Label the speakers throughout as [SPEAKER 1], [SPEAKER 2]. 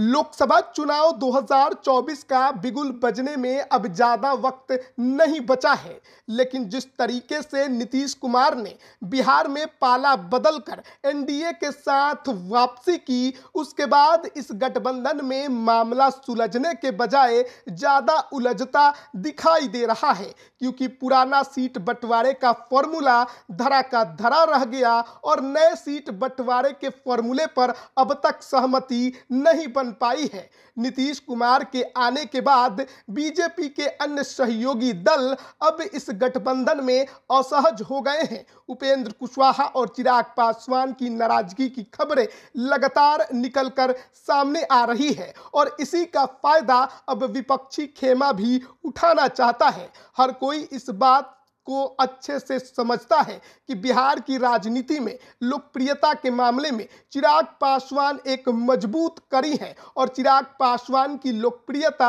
[SPEAKER 1] लोकसभा चुनाव 2024 का बिगुल बजने में अब ज़्यादा वक्त नहीं बचा है लेकिन जिस तरीके से नीतीश कुमार ने बिहार में पाला बदलकर एनडीए के साथ वापसी की उसके बाद इस गठबंधन में मामला सुलझने के बजाय ज़्यादा उलझता दिखाई दे रहा है क्योंकि पुराना सीट बंटवारे का फॉर्मूला धरा का धरा रह गया और नए सीट बंटवारे के फॉर्मूले पर अब तक सहमति नहीं बन बन पाई है नीतीश कुमार के आने के बाद बीजेपी के अन्य सहयोगी दल अब इस गठबंधन में असहज हो गए हैं उपेंद्र कुशवाहा और चिराग पासवान की नाराजगी की खबरें लगातार निकलकर सामने आ रही है और इसी का फायदा अब विपक्षी खेमा भी उठाना चाहता है हर कोई इस बात को अच्छे से समझता है कि बिहार की राजनीति में लोकप्रियता के मामले में चिराग पासवान एक मजबूत कड़ी है और चिराग पासवान की लोकप्रियता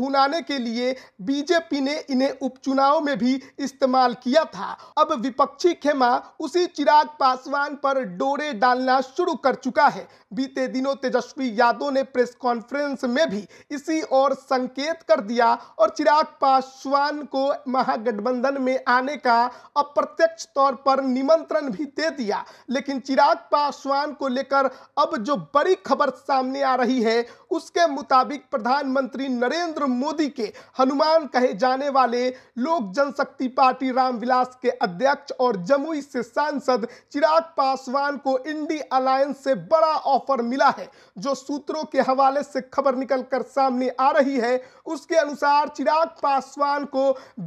[SPEAKER 1] भुनाने के लिए बीजेपी ने इन्हें उपचुनाव में भी इस्तेमाल किया था अब विपक्षी खेमा उसी चिराग पासवान पर डोरे डालना शुरू कर चुका है बीते दिनों तेजस्वी यादव ने प्रेस कॉन्फ्रेंस में भी इसी और संकेत कर दिया और चिराग पासवान को महागठबंधन में आने का अप्रत्यक्ष तौर पर निमंत्रण भी दे दिया लेकिन चिराग पासवान को लेकर अब जो बड़ी खबर सामने आ रही है उसके मुताबिक प्रधानमंत्री नरेंद्र मोदी के हनुमान कहे जाने वाले लोक जनशक्ति पार्टी रामविलास के अध्यक्ष और जमुई से सांसद चिराग पासवान को इंडी अलायंस से बड़ा ऑफर मिला है जो सूत्रों के हवाले से खबर निकल कर सामने आ रही है उसके अनुसार चिराग पासवान को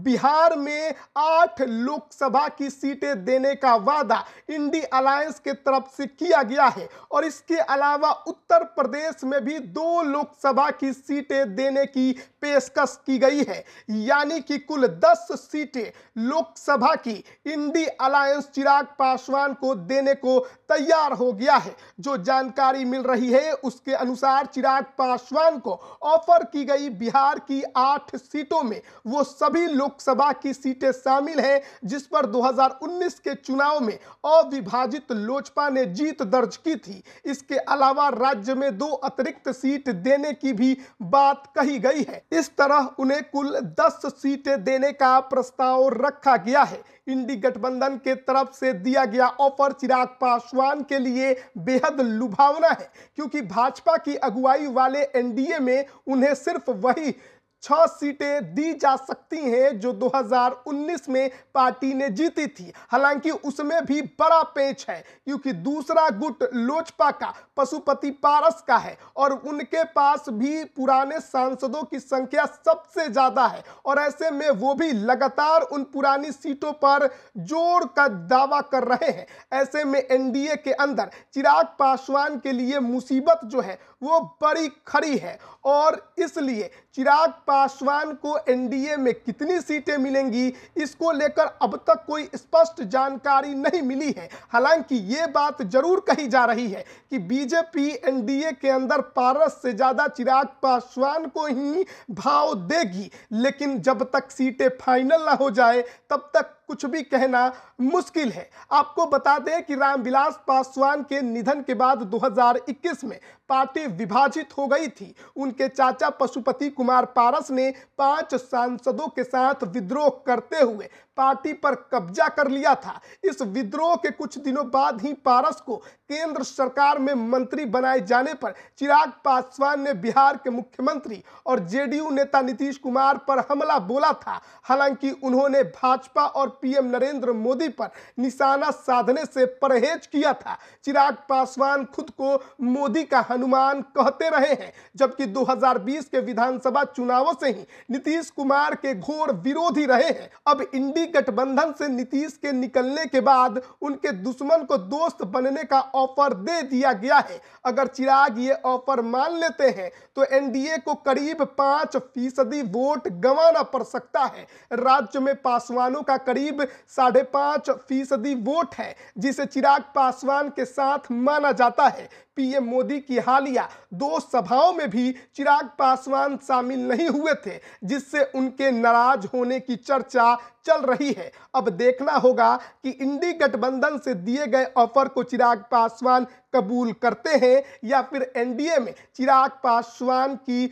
[SPEAKER 1] बिहार में आ आठ लोकसभा की सीटें देने का वादा इंडी अलायंस के तरफ से किया गया है और इसके अलावा उत्तर प्रदेश में भी दो लोकसभा की सीटें देने की पेशकश की गई है यानी कि कुल दस सीटें लोकसभा की इंडी अलायंस चिराग पासवान को देने को तैयार हो गया है जो जानकारी मिल रही है उसके अनुसार चिराग पासवान को ऑफर की गई बिहार की आठ सीटों में वो सभी लोकसभा की सीटें शामिल शामिल हैं जिस पर 2019 के चुनाव में अविभाजित लोजपा ने जीत दर्ज की थी इसके अलावा राज्य में दो अतिरिक्त सीट देने की भी बात कही गई है इस तरह उन्हें कुल 10 सीटें देने का प्रस्ताव रखा गया है इंडी गठबंधन के तरफ से दिया गया ऑफर चिराग पासवान के लिए बेहद लुभावना है क्योंकि भाजपा की अगुवाई वाले एनडीए में उन्हें सिर्फ वही छह सीटें दी जा सकती हैं जो 2019 में पार्टी ने जीती थी हालांकि उसमें भी बड़ा पेच है क्योंकि दूसरा गुट लोजपा का पशुपति पारस का है और उनके पास भी पुराने सांसदों की संख्या सबसे ज़्यादा है और ऐसे में वो भी लगातार उन पुरानी सीटों पर जोर का दावा कर रहे हैं ऐसे में एनडीए के अंदर चिराग पासवान के लिए मुसीबत जो है वो बड़ी खड़ी है और इसलिए चिराग पासवान को एनडीए में कितनी सीटें मिलेंगी इसको लेकर अब तक कोई स्पष्ट जानकारी नहीं मिली है हालांकि ये बात जरूर कही जा रही है कि बीजेपी एनडीए के अंदर पारस से ज़्यादा चिराग पासवान को ही भाव देगी लेकिन जब तक सीटें फाइनल ना हो जाए तब तक कुछ भी कहना मुश्किल है आपको बता दें कि रामविलास पासवान के निधन के बाद 2021 में पार्टी विभाजित हो गई थी उनके चाचा पशुपति कुमार पारस ने पांच सांसदों के साथ विद्रोह करते हुए पार्टी पर कब्जा कर लिया था इस विद्रोह के कुछ दिनों बाद ही पारस को केंद्र सरकार में मंत्री बनाए जाने पर चिराग पासवान ने बिहार के मुख्यमंत्री और जेडीयू नेता नीतीश कुमार पर हमला बोला था हालांकि उन्होंने भाजपा और पीएम नरेंद्र मोदी पर निशाना साधने से परहेज किया था चिराग पासवान खुद को मोदी का हनुमान कहते रहे हैं जबकि 2020 के विधानसभा चुनावों से ही नीतीश कुमार के घोर विरोधी रहे हैं अब इंडी गठबंधन से नीतीश के निकलने के बाद उनके दुश्मन को दोस्त बनने का ऑफर दे दिया गया है अगर चिराग ये ऑफर मान लेते हैं तो एनडीए को करीब पांच फीसदी वोट गंवाना पड़ सकता है राज्य में पासवानों का करीब करीब साढ़े पांच फीसदी वोट है जिसे चिराग पासवान के साथ माना जाता है पीएम मोदी की हालिया दो सभाओं में भी चिराग पासवान शामिल नहीं हुए थे जिससे उनके नाराज होने की चर्चा चल रही है अब देखना होगा कि इंडी गठबंधन से दिए गए ऑफर को चिराग पासवान कबूल करते हैं या फिर एनडीए में चिराग पासवान की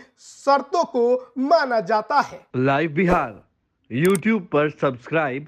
[SPEAKER 1] शर्तों को माना जाता है लाइव बिहार यूट्यूब पर सब्सक्राइब